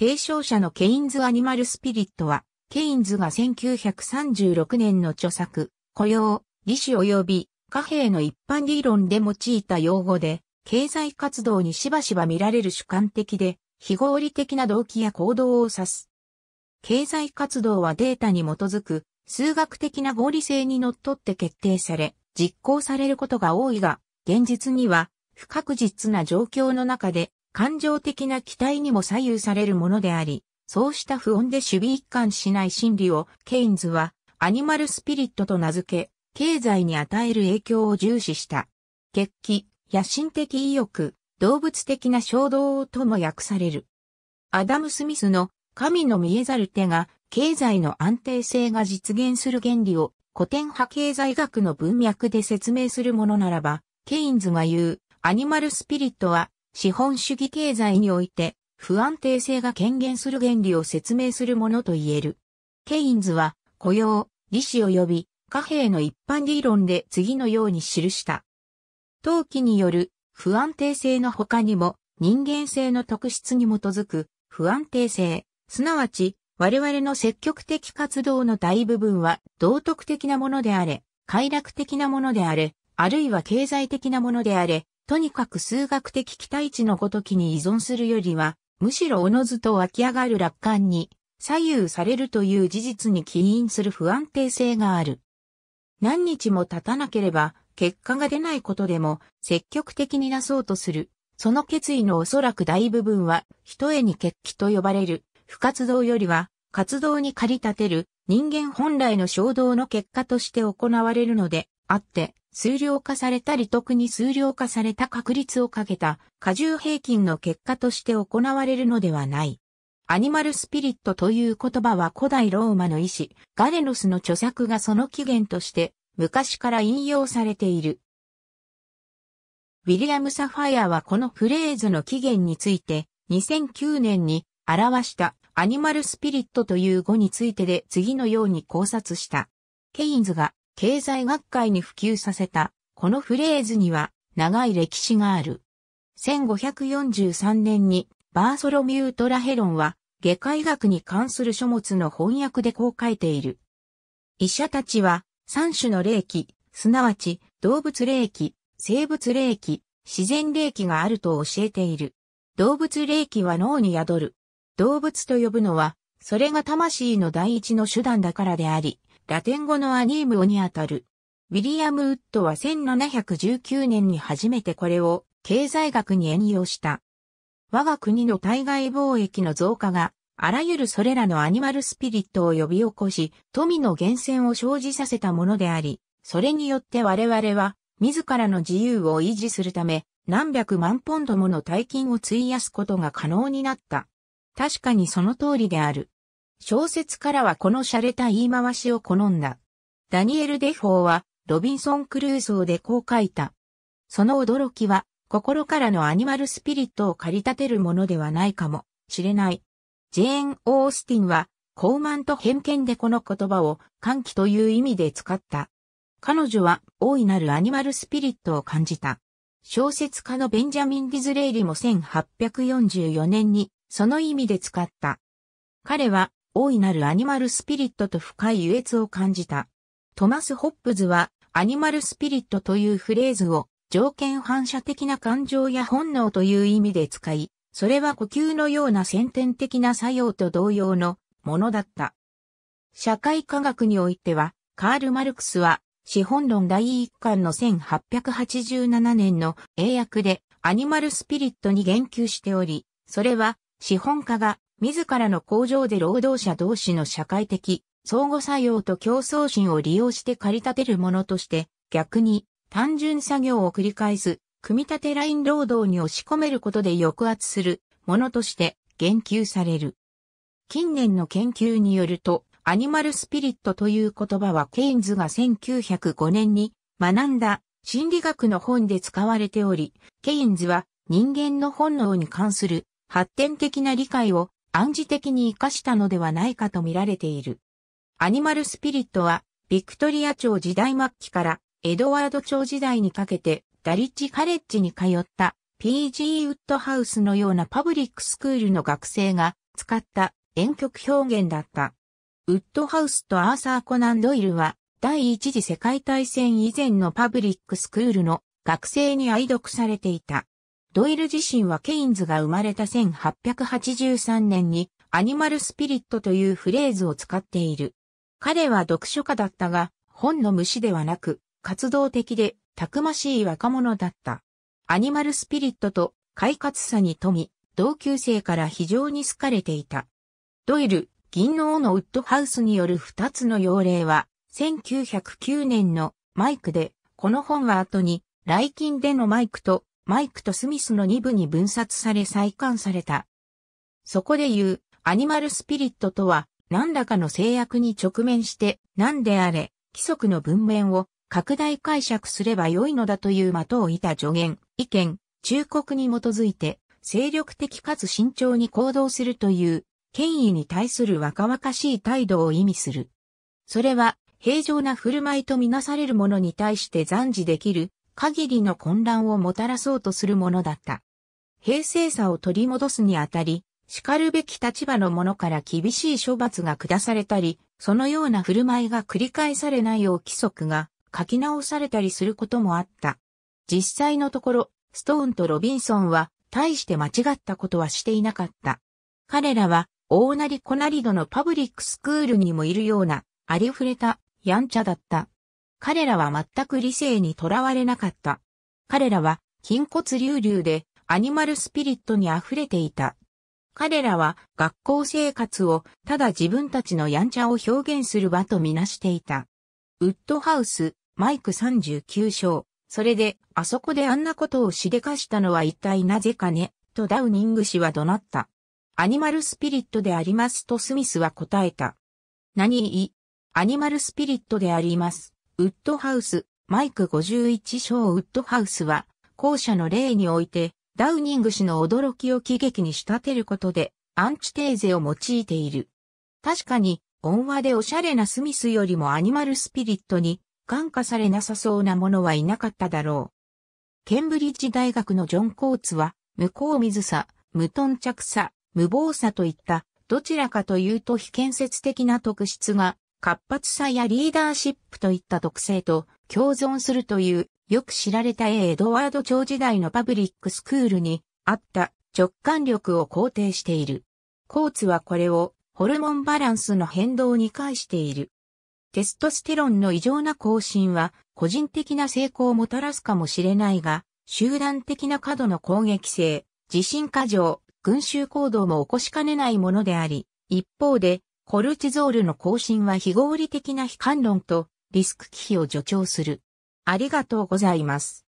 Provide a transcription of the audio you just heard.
提唱者のケインズ・アニマル・スピリットは、ケインズが1936年の著作、雇用、利子及び貨幣の一般理論で用いた用語で、経済活動にしばしば見られる主観的で、非合理的な動機や行動を指す。経済活動はデータに基づく、数学的な合理性にのっとって決定され、実行されることが多いが、現実には不確実な状況の中で感情的な期待にも左右されるものであり、そうした不穏で守備一貫しない心理をケインズはアニマルスピリットと名付け、経済に与える影響を重視した。決起、野心的意欲、動物的な衝動とも訳される。アダム・スミスの神の見えざる手が経済の安定性が実現する原理を古典派経済学の文脈で説明するものならば、ケインズが言うアニマルスピリットは資本主義経済において不安定性が権限する原理を説明するものと言える。ケインズは雇用、利子及び貨幣の一般理論で次のように記した。陶器による不安定性の他にも人間性の特質に基づく不安定性、すなわち我々の積極的活動の大部分は道徳的なものであれ、快楽的なものであれ、あるいは経済的なものであれ、とにかく数学的期待値のごときに依存するよりは、むしろおのずと湧き上がる楽観に左右されるという事実に起因する不安定性がある。何日も経たなければ結果が出ないことでも積極的になそうとする。その決意のおそらく大部分は、一重に決起と呼ばれる、不活動よりは、活動に駆り立てる、人間本来の衝動の結果として行われるので、あって、数量化された利得に数量化された確率をかけた過重平均の結果として行われるのではない。アニマルスピリットという言葉は古代ローマの医師、ガレノスの著作がその起源として昔から引用されている。ウィリアム・サファイアはこのフレーズの起源について2009年に表したアニマルスピリットという語についてで次のように考察した。ケインズが経済学会に普及させた、このフレーズには長い歴史がある。1543年にバーソロミュー・トラヘロンは、外科医学に関する書物の翻訳でこう書いている。医者たちは、三種の霊気、すなわち動物霊気、生物霊気、自然霊気があると教えている。動物霊気は脳に宿る。動物と呼ぶのは、それが魂の第一の手段だからであり、ラテン語のアニームオにあたる。ウィリアム・ウッドは1719年に初めてこれを経済学に援用した。我が国の対外貿易の増加があらゆるそれらのアニマルスピリットを呼び起こし、富の源泉を生じさせたものであり、それによって我々は、自らの自由を維持するため、何百万ポンドもの大金を費やすことが可能になった。確かにその通りである。小説からはこの洒落た言い回しを好んだ。ダニエル・デフォーは、ロビンソン・クルーソーでこう書いた。その驚きは、心からのアニマルスピリットを駆り立てるものではないかもしれない。ジェーン・オースティンは、傲慢と偏見でこの言葉を、歓喜という意味で使った。彼女は、大いなるアニマルスピリットを感じた。小説家のベンジャミン・ディズレイリも1844年に、その意味で使った。彼は、大いなるアニマルスピリットと深い優越を感じた。トマス・ホップズは、アニマルスピリットというフレーズを、条件反射的な感情や本能という意味で使い、それは呼吸のような先天的な作用と同様のものだった。社会科学においては、カール・マルクスは、資本論第1巻の1887年の英訳でアニマルスピリットに言及しており、それは資本家が自らの工場で労働者同士の社会的、相互作用と競争心を利用して駆り立てるものとして、逆に、単純作業を繰り返す、組み立てライン労働に押し込めることで抑圧するものとして言及される。近年の研究によると、アニマルスピリットという言葉はケインズが1905年に学んだ心理学の本で使われており、ケインズは人間の本能に関する発展的な理解を暗示的に活かしたのではないかと見られている。アニマルスピリットは、ビクトリア朝時代末期からエドワード朝時代にかけてダリッジカレッジに通った PG ウッドハウスのようなパブリックスクールの学生が使った遠曲表現だった。ウッドハウスとアーサー・コナン・ドイルは第一次世界大戦以前のパブリックスクールの学生に愛読されていた。ドイル自身はケインズが生まれた1883年にアニマルスピリットというフレーズを使っている。彼は読書家だったが、本の虫ではなく、活動的で、たくましい若者だった。アニマルスピリットと、快活さに富み、同級生から非常に好かれていた。ドイル、銀の王のウッドハウスによる二つの要例は、1909年のマイクで、この本は後に、来金でのマイクとマイクとスミスの2部に分殺され再刊された。そこで言う、アニマルスピリットとは、何らかの制約に直面して、何であれ、規則の文面を拡大解釈すれば良いのだという的を射た助言、意見、忠告に基づいて、精力的かつ慎重に行動するという、権威に対する若々しい態度を意味する。それは、平常な振る舞いとみなされるものに対して暫時できる限りの混乱をもたらそうとするものだった。平静さを取り戻すにあたり、叱るべき立場の者から厳しい処罰が下されたり、そのような振る舞いが繰り返されないよう規則が書き直されたりすることもあった。実際のところ、ストーンとロビンソンは大して間違ったことはしていなかった。彼らは大なり小なりどのパブリックスクールにもいるようなありふれたやんちゃだった彼らは全く理性にとらわれなかった。彼らは、筋骨隆々で、アニマルスピリットに溢れていた。彼らは、学校生活を、ただ自分たちのやんちゃを表現する場とみなしていた。ウッドハウス、マイク39章。それで、あそこであんなことをしでかしたのは一体なぜかね、とダウニング氏は怒鳴った。アニマルスピリットでありますとスミスは答えた。何いアニマルスピリットであります。ウッドハウス、マイク51章ウッドハウスは、後者の例において、ダウニング氏の驚きを喜劇に仕立てることで、アンチテーゼを用いている。確かに、音話でおしゃれなスミスよりもアニマルスピリットに、感化されなさそうなものはいなかっただろう。ケンブリッジ大学のジョン・コーツは、無効水さ、無頓着さ、無謀さといった、どちらかというと非建設的な特質が活発さやリーダーシップといった特性と共存するというよく知られた A エドワード朝時代のパブリックスクールにあった直感力を肯定している。コーツはこれをホルモンバランスの変動に介している。テストステロンの異常な更新は個人的な成功をもたらすかもしれないが、集団的な過度の攻撃性、自信過剰、群衆行動も起こしかねないものであり、一方でコルチゾールの更新は非合理的な悲観論とリスク危機を助長する。ありがとうございます。